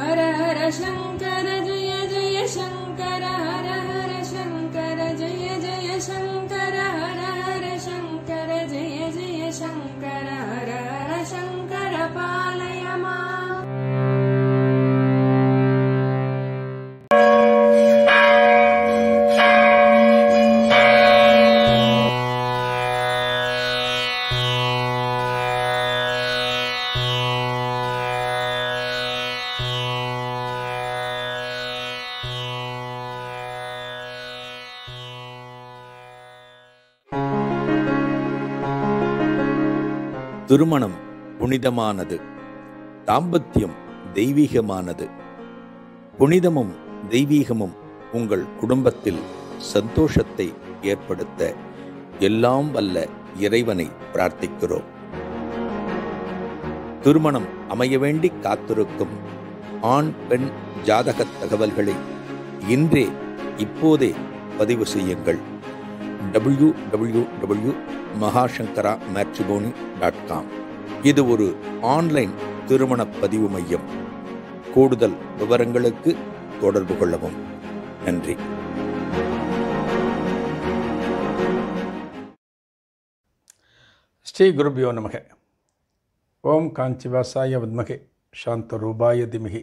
हर हर शङ्कर जय जय शङ्कर திருமணம் புனிதமானது தாம்பத்தியம் தெய்வீகமானது புனிதமும் தெய்வீகமும் உங்கள் குடும்பத்தில் சந்தோஷத்தை ஏற்படுத்த எல்லாம் வல்ல இறைவனை பிரார்த்திக்கிறோம் திருமணம் அமைய வேண்டி காத்திருக்கும் ஆண் பெண் ஜாதக தகவல்களை இன்றே இப்போதே பதிவு செய்யுங்கள் W W W Mahasankara matrimony dot com இது ஒரு ஆன்லைன் திருமண பதிவு மையம் கூடுதல் விவரங்களுக்கு தொடர்பு கொள்ளவும் நன்றி ஸ்ரீ குருபியோ நமக ஓம் காஞ்சிவாசாய வத்மகே சாந்த ரூபாய திமிகி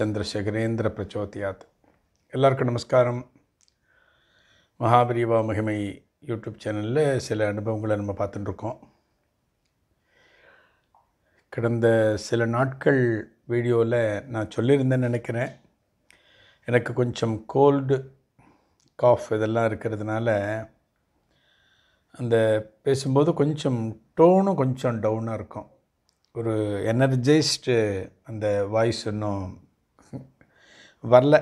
சந்திரசேகரேந்திர பிரச்சோதியாத் எல்லாருக்கும் நமஸ்காரம் மகாபிரிவா மகிமை யூடியூப் சேனலில் சில அனுபவங்களை நம்ம பார்த்துட்டுருக்கோம் கடந்த சில நாட்கள் வீடியோவில் நான் சொல்லியிருந்தேன்னு நினைக்கிறேன் எனக்கு கொஞ்சம் கோல்டு காஃப் இதெல்லாம் இருக்கிறதுனால அந்த பேசும்போது கொஞ்சம் டோனும் கொஞ்சம் டவுனாக இருக்கும் ஒரு எனர்ஜைஸ்டு அந்த வாய்ஸ் இன்னும் வரல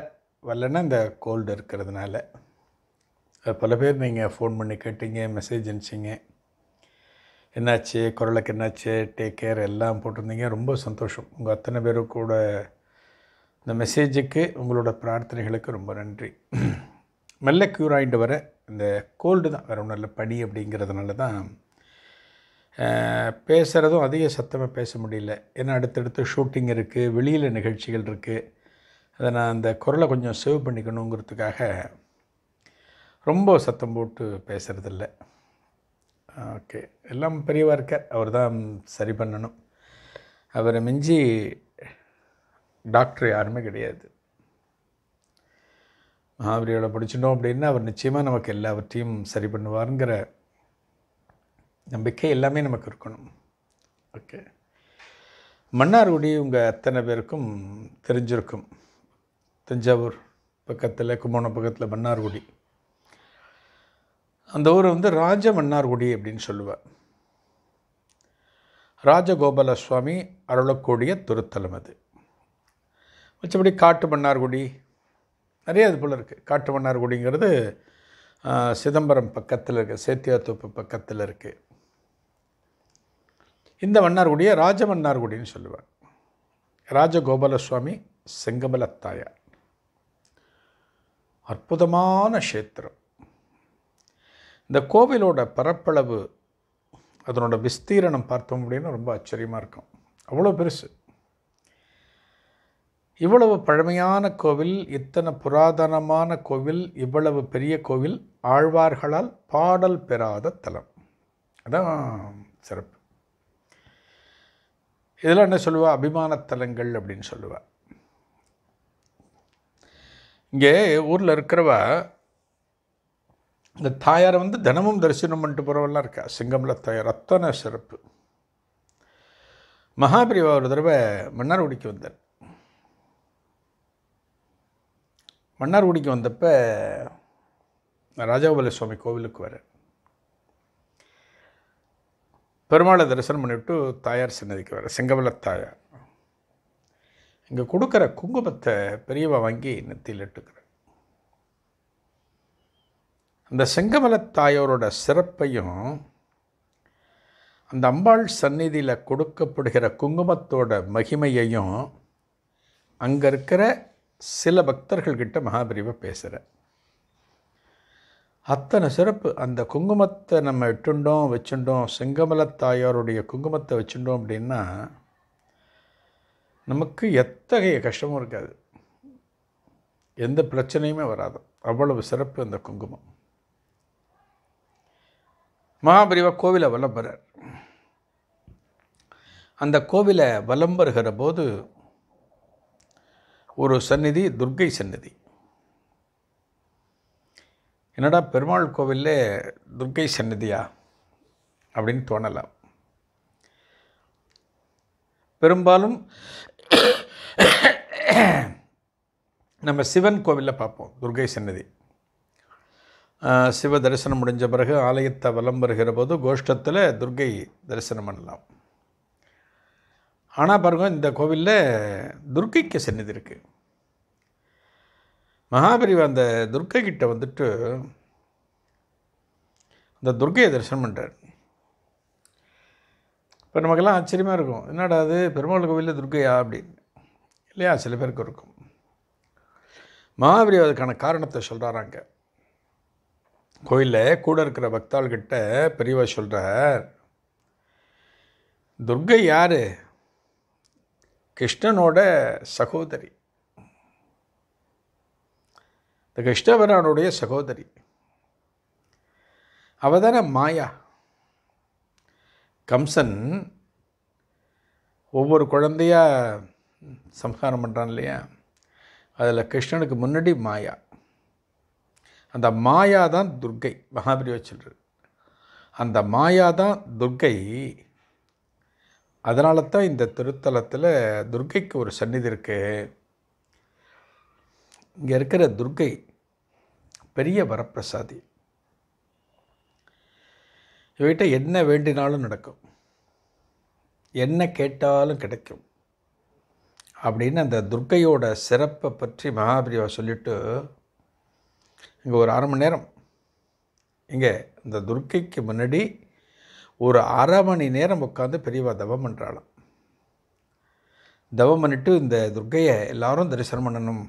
வரலன்னா இந்த கோல்டு இருக்கிறதுனால பல பேர் நீங்கள் ஃபோன் பண்ணி கேட்டீங்க மெசேஜ் அனுப்பிச்சிங்க என்னாச்சு குரலுக்கு என்னாச்சு டேக் கேர் எல்லாம் போட்டிருந்தீங்க ரொம்ப சந்தோஷம் உங்கள் அத்தனை பேரும் கூட இந்த மெசேஜுக்கு உங்களோட பிரார்த்தனைகளுக்கு ரொம்ப நன்றி மெல்ல க்யூர் ஆகிட்டு வர இந்த கோல்டு தான் வேறு ஒன்றும் இல்லை பனி அப்படிங்கிறதுனால தான் பேசுகிறதும் அதிக சத்தமாக பேச முடியல ஏன்னா அடுத்தடுத்து ஷூட்டிங் இருக்குது வெளியில் நிகழ்ச்சிகள் இருக்குது அதை நான் அந்த குரலை கொஞ்சம் சேவ் பண்ணிக்கணுங்கிறதுக்காக ரொம்ப சத்தம் போட்டு பேசுகிறதில்ல ஓகே எல்லாம் பெரியவாக இருக்க அவர் தான் சரி பண்ணணும் அவரை மிஞ்சி டாக்டர் யாருமே கிடையாது மகாவிரியோட பிடிச்சிட்டோம் அப்படின்னா அவர் நிச்சயமாக நமக்கு எல்லாவற்றையும் சரி பண்ணுவாருங்கிற நம்பிக்கை எல்லாமே நமக்கு இருக்கணும் ஓகே மன்னார்குடி உங்கள் அத்தனை பேருக்கும் தெரிஞ்சிருக்கும் தஞ்சாவூர் பக்கத்தில் கும்பகோணம் பக்கத்தில் மன்னார்குடி அந்த ஊரை வந்து ராஜ மன்னார்குடி அப்படின்னு சொல்லுவேன் ராஜகோபால சுவாமி அருளக்கூடிய துருத்தலம் அது மற்றபடி காட்டு மன்னார்குடி நிறைய அது போல் இருக்குது காட்டு மன்னார்குடிங்கிறது சிதம்பரம் பக்கத்தில் இருக்குது சேத்தியாத்தோப்பு பக்கத்தில் இருக்குது இந்த மன்னார்குடியை ராஜ மன்னார்குடின்னு சொல்லுவேன் ராஜகோபால சுவாமி செங்கமலத்தாயார் அற்புதமான க்ஷேத்திரம் இந்த கோவிலோட பரப்பளவு அதனோட விஸ்தீரணம் பார்த்தோம் அப்படின்னா ரொம்ப ஆச்சரியமாக இருக்கும் அவ்வளோ பெருசு இவ்வளவு பழமையான கோவில் இத்தனை புராதனமான கோவில் இவ்வளவு பெரிய கோவில் ஆழ்வார்களால் பாடல் பெறாத தலம் அதான் சிறப்பு இதெல்லாம் என்ன சொல்லுவா அபிமானத்தலங்கள் அப்படின்னு சொல்லுவாள் இங்கே ஊரில் இருக்கிறவ இந்த தாயாரை வந்து தினமும் தரிசனம் பண்ணிட்டு போகிறவெல்லாம் இருக்கா சிங்கம்ல தாயார் அத்தனை சிறப்பு மகாபிரிவா ஒரு தடவை மன்னார் குடிக்கு வந்தார் மன்னார்குடிக்கு வந்தப்போ ராஜகோபாலி சுவாமி கோவிலுக்கு வர பெருமாளை தரிசனம் பண்ணிவிட்டு தாயார் சன்னதிக்கு வர செங்கவல தாயார் இங்கே கொடுக்குற குங்குமத்தை பெரியவா வாங்கி நெத்தியில் இட்டுக்கிறார் அந்த செங்கமலத்தாயோரோட சிறப்பையும் அந்த அம்பாள் சந்நிதியில் கொடுக்கப்படுகிற குங்குமத்தோட மகிமையையும் அங்கே இருக்கிற சில பக்தர்கள்கிட்ட மகாபிரிவை பேசுகிற அத்தனை சிறப்பு அந்த குங்குமத்தை நம்ம விட்டுண்டோம் வச்சுட்டோம் செங்கமலத்தாயோருடைய குங்குமத்தை வச்சுட்டோம் அப்படின்னா நமக்கு எத்தகைய கஷ்டமும் இருக்காது எந்த பிரச்சனையுமே வராது அவ்வளவு சிறப்பு அந்த குங்குமம் மகாபிரிவா கோவிலை வலம்புறார் அந்த கோவிலை வலம்பருகிற போது ஒரு சந்நிதி துர்க்கை சந்நிதி என்னடா பெருமாள் கோவிலில் துர்க்கை சந்நிதியா அப்படின்னு தோணலாம் பெரும்பாலும் நம்ம சிவன் கோவிலில் பார்ப்போம் துர்கை சன்னதி சிவ தரிசனம் முடிஞ்ச பிறகு ஆலயத்தை வலம் வருகிற போது கோஷ்டத்தில் துர்கை தரிசனம் பண்ணலாம் ஆனால் பாருங்க இந்த கோவிலில் துர்கைக்கு சென்னிதி இருக்குது மகாபிரிவு அந்த துர்கை கிட்ட வந்துட்டு அந்த துர்கையை தரிசனம் பண்ணுறார் இப்போ நமக்கெல்லாம் ஆச்சரியமாக இருக்கும் என்னடா அது பெருமாள் கோவிலில் துர்கையா அப்படின்னு இல்லையா சில பேருக்கு இருக்கும் மகாபிரிவு அதுக்கான காரணத்தை சொல்கிறாராங்க கோயிலில் கூட இருக்கிற பக்தாள்கிட்ட பெரியவா சொல்கிறார் துர்கை யார் கிருஷ்ணனோட சகோதரி இந்த கிருஷ்ணவரனுடைய சகோதரி அவ தானே மாயா கம்சன் ஒவ்வொரு குழந்தையாக சம்ஹாரம் பண்ணுறான் இல்லையா அதில் கிருஷ்ணனுக்கு முன்னாடி மாயா அந்த மாயா தான் துர்க்கை மகாபிரிவா சொல்கிறார் அந்த மாயா தான் துர்க்கை அதனால தான் இந்த திருத்தலத்தில் துர்க்கைக்கு ஒரு சந்நிதி இருக்குது இங்கே இருக்கிற துர்க்கை பெரிய வரப்பிரசாதி இவகிட்ட என்ன வேண்டினாலும் நடக்கும் என்ன கேட்டாலும் கிடைக்கும் அப்படின்னு அந்த துர்க்கையோட சிறப்பை பற்றி மகாபிரிவா சொல்லிவிட்டு இங்கே ஒரு அரை மணி நேரம் இங்கே இந்த துர்க்கைக்கு முன்னாடி ஒரு அரை மணி நேரம் உட்காந்து பெரியவா தவம் பண்ணுறாளாம் தவம் பண்ணிட்டு இந்த துர்க்கையை எல்லாரும் தரிசனம் பண்ணணும்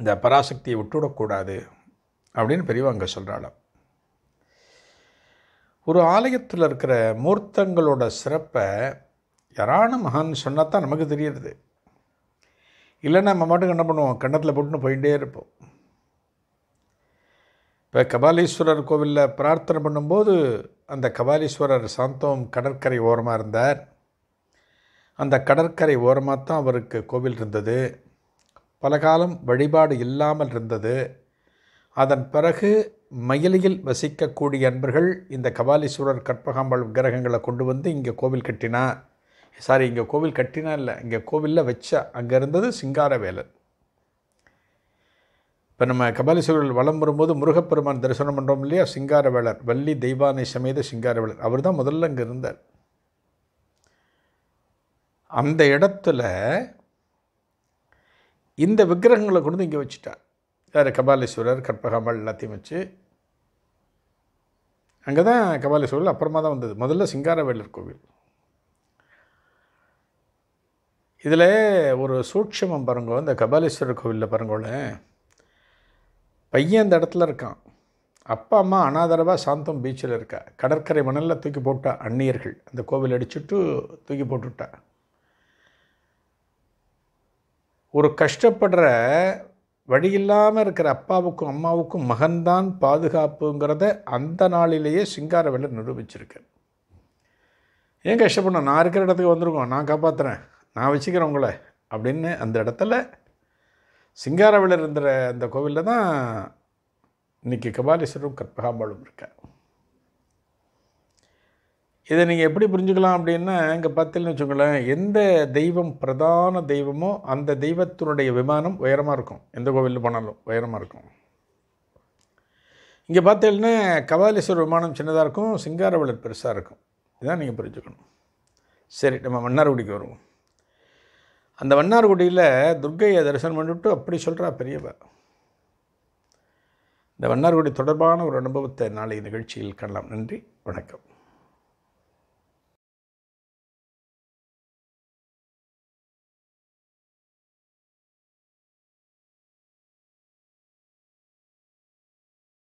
இந்த பராசக்தியை விட்டுவிடக்கூடாது அப்படின்னு பெரியவா அங்கே சொல்கிறாளாம் ஒரு ஆலயத்தில் இருக்கிற மூர்த்தங்களோட சிறப்பை யாரான மகான் சொன்னால் தான் நமக்கு தெரியுது இல்லைன்னா நம்ம மட்டும் என்ன பண்ணுவோம் கண்ணத்தில் போட்டுன்னு போயிட்டே இருப்போம் இப்போ கபாலீஸ்வரர் கோவிலில் பிரார்த்தனை பண்ணும்போது அந்த கபாலீஸ்வரர் சாந்தோம் கடற்கரை ஓரமாக இருந்தார் அந்த கடற்கரை ஓரமாக தான் அவருக்கு கோவில் இருந்தது பல காலம் வழிபாடு இல்லாமல் இருந்தது அதன் பிறகு மயிலியில் வசிக்கக்கூடிய அன்பர்கள் இந்த கபாலீஸ்வரர் கற்பகாம்பாள் விக்கிரகங்களை கொண்டு வந்து இங்கே கோவில் கட்டினார் சாரி இங்கே கோவில் கட்டினா இல்லை இங்கே கோவிலில் வச்சா அங்கே இருந்தது சிங்கார வேலர் இப்போ நம்ம கபாலீஸ்வரர்கள் வளம் வரும்போது முருகப்பெருமான் தரிசனம் பண்ணுறோம் இல்லையா சிங்கார வேலர் வள்ளி தெய்வானை சமேத சிங்காரவேளர் அவர் தான் முதல்ல அங்கே இருந்தார் அந்த இடத்துல இந்த விக்கிரகங்களை கொண்டு இங்கே வச்சுட்டார் யார் கபாலீஸ்வரர் கற்பகாமல் எல்லாத்தையும் வச்சு அங்கே தான் கபாலீஸ்வரர் அப்புறமா தான் வந்தது முதல்ல சிங்காரவேலர் கோவில் இதில் ஒரு சூட்சமம் பாருங்கோ இந்த கபாலீஸ்வரர் கோவிலில் பாருங்கோல பையன் அந்த இடத்துல இருக்கான் அப்பா அம்மா அனாதரவாக சாந்தம் பீச்சில் இருக்கா கடற்கரை மணலில் தூக்கி போட்டா அந்நியர்கள் அந்த கோவில் அடிச்சுட்டு தூக்கி போட்டுட்டா ஒரு கஷ்டப்படுற வழி இல்லாமல் இருக்கிற அப்பாவுக்கும் அம்மாவுக்கும் மகன்தான் பாதுகாப்புங்கிறத அந்த நாளிலேயே சிங்காரவேலர் நிரூபிச்சிருக்கேன் ஏன் கஷ்டப்படணும் நான் இருக்கிற இடத்துக்கு வந்திருக்கோம் நான் காப்பாற்றுறேன் நான் வச்சுக்கிறேன் உங்களை அப்படின்னு அந்த இடத்துல சிங்காரவில் இருந்த அந்த கோவிலில் தான் இன்னைக்கு கபாலீஸ்வரரும் கற்பகாம்பாளும் இருக்க இதை நீங்கள் எப்படி புரிஞ்சுக்கலாம் அப்படின்னா இங்கே பார்த்தீங்கன்னு வச்சுக்கோங்களேன் எந்த தெய்வம் பிரதான தெய்வமோ அந்த தெய்வத்தினுடைய விமானம் உயரமாக இருக்கும் எந்த கோவிலில் போனாலும் உயரமாக இருக்கும் இங்கே பார்த்தீங்கன்னா கபாலீஸ்வரர் விமானம் சின்னதாக இருக்கும் சிங்காரவிழர் பெருசாக இருக்கும் இதான் நீங்கள் புரிஞ்சுக்கணும் சரி நம்ம மன்னார்குடிக்கு வருவோம் அந்த வண்ணார்குடியில் துர்க்கையை தரிசனம் பண்ணிவிட்டு அப்படி சொல்கிறா பெரியவ இந்த வண்ணார்குடி தொடர்பான ஒரு அனுபவத்தை நாளைய நிகழ்ச்சியில் காணலாம் நன்றி வணக்கம்